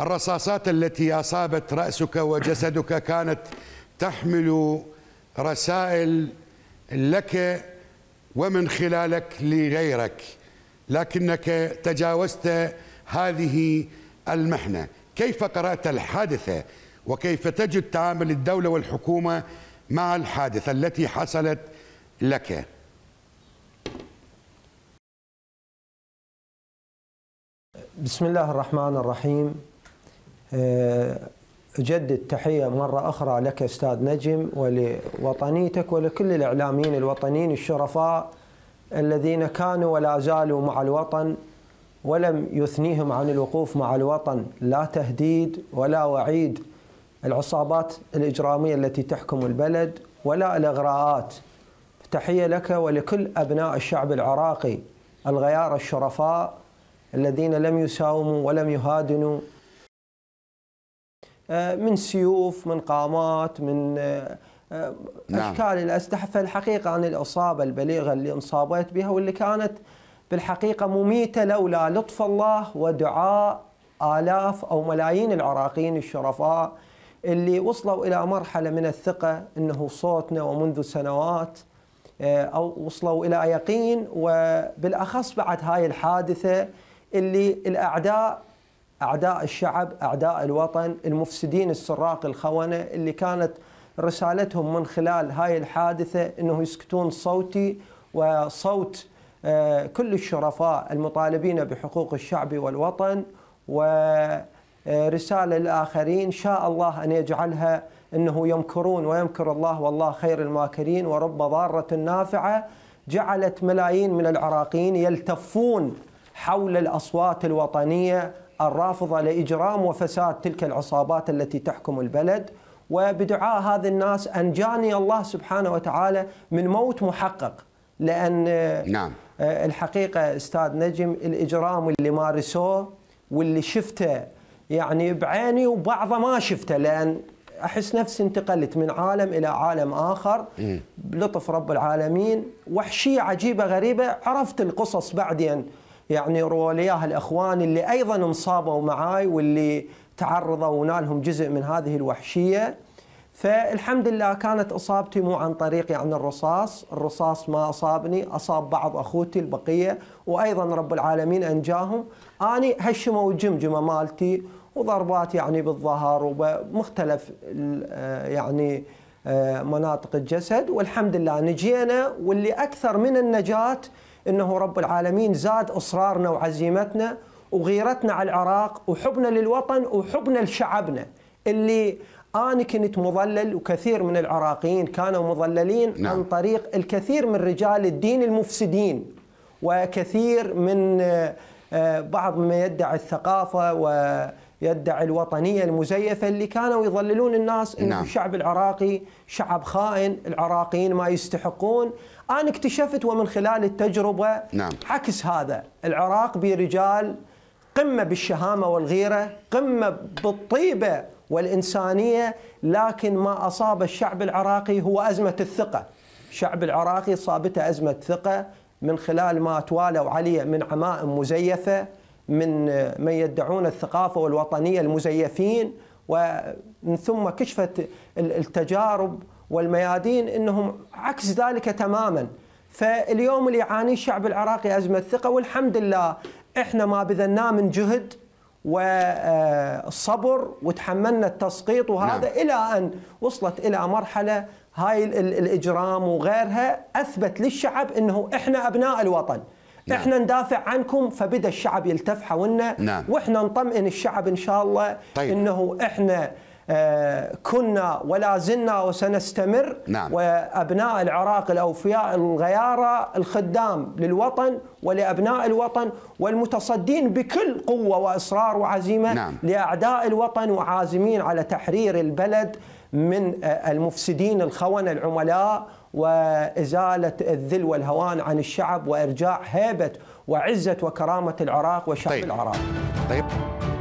الرصاصات التي أصابت رأسك وجسدك كانت تحمل رسائل لك ومن خلالك لغيرك لكنك تجاوزت هذه المحنة كيف قرأت الحادثة وكيف تجد تعامل الدولة والحكومة مع الحادثة التي حصلت لك بسم الله الرحمن الرحيم آه، أجدد تحية مرة أخرى لك أستاذ نجم ولوطنيتك ولكل الإعلاميين الوطنيين الشرفاء الذين كانوا ولا زالوا مع الوطن ولم يثنيهم عن الوقوف مع الوطن لا تهديد ولا وعيد العصابات الإجرامية التي تحكم البلد ولا الإغراءات تحية لك ولكل أبناء الشعب العراقي الغيار الشرفاء الذين لم يساوموا ولم يهادنوا آه، من سيوف من قامات من آه، آه، نعم. اشكال نعم. الاسلحه فالحقيقه عن الاصابه البليغه اللي انصابت بها واللي كانت بالحقيقه مميته لولا لطف الله ودعاء الاف او ملايين العراقيين الشرفاء اللي وصلوا الى مرحله من الثقه انه صوتنا ومنذ سنوات او وصلوا الى يقين وبالاخص بعد هاي الحادثه اللي الاعداء اعداء الشعب، اعداء الوطن، المفسدين السراق الخونه اللي كانت رسالتهم من خلال هاي الحادثه انه يسكتون صوتي وصوت آه، كل الشرفاء المطالبين بحقوق الشعب والوطن ورساله آه، للاخرين شاء الله ان يجعلها انه يمكرون ويمكر الله والله خير الماكرين ورب ضاره نافعه جعلت ملايين من العراقيين يلتفون حول الاصوات الوطنيه الرافضة لإجرام وفساد تلك العصابات التي تحكم البلد وبدعاء هذه الناس أنجاني الله سبحانه وتعالى من موت محقق لأن نعم. آه، الحقيقة أستاذ نجم الإجرام اللي مارسوه واللي شفته يعني بعيني وبعضه ما شفته لأن احس نفسي انتقلت من عالم الى عالم اخر بلطف رب العالمين وحشيه عجيبه غريبه عرفت القصص بعدين يعني رولياه الاخوان اللي ايضا انصابوا معاي واللي تعرضوا ونالهم جزء من هذه الوحشيه فالحمد لله كانت اصابتي مو عن طريق يعني الرصاص، الرصاص ما اصابني، اصاب بعض اخوتي البقيه وايضا رب العالمين انجاهم، اني هشمه وجمجمه مالتي وضربات يعني بالظهر ومختلف آه، يعني آه، مناطق الجسد والحمد لله نجينا واللي اكثر من النجاه انه رب العالمين زاد اصرارنا وعزيمتنا وغيرتنا على العراق وحبنا للوطن وحبنا لشعبنا اللي انا كنت مضلل وكثير من العراقيين كانوا مضللين نعم. عن طريق الكثير من رجال الدين المفسدين وكثير من آه، بعض ما يدعي الثقافه و يدعي الوطنيه المزيفه اللي كانوا يضللون الناس ان نعم. الشعب العراقي شعب خائن، العراقيين ما يستحقون، انا اكتشفت ومن خلال التجربه نعم. عكس هذا، العراق برجال قمه بالشهامه والغيره، قمه بالطيبه والانسانيه، لكن ما اصاب الشعب العراقي هو ازمه الثقه. الشعب العراقي صابته ازمه ثقه من خلال ما توالوا عليه من عمائم مزيفه من آه، من يدعون الثقافة والوطنية المزيفين ومن ثم كشفت التجارب والميادين أنهم عكس ذلك تماما فاليوم اللي يعاني الشعب العراقي أزمة ثقة والحمد لله إحنا ما بذلناه من جهد وصبر آه، وتحملنا التسقيط وهذا نعم. إلى أن وصلت إلى مرحلة هاي الإجرام وغيرها أثبت للشعب أنه إحنا أبناء الوطن نعم. احنا ندافع عنكم فبدا الشعب يلتف حولنا نعم. واحنا نطمئن الشعب ان شاء الله طيب. انه احنا كنا ولا زلنا وسنستمر نعم. وأبناء العراق الأوفياء الغيارة الخدام للوطن ولأبناء الوطن والمتصدين بكل قوة وإصرار وعزيمة نعم. لأعداء الوطن وعازمين على تحرير البلد من آه، المفسدين الخونة العملاء وإزالة الذل والهوان عن الشعب وإرجاع هيبة وعزة وكرامة العراق وشعب طيب. العراق طيب.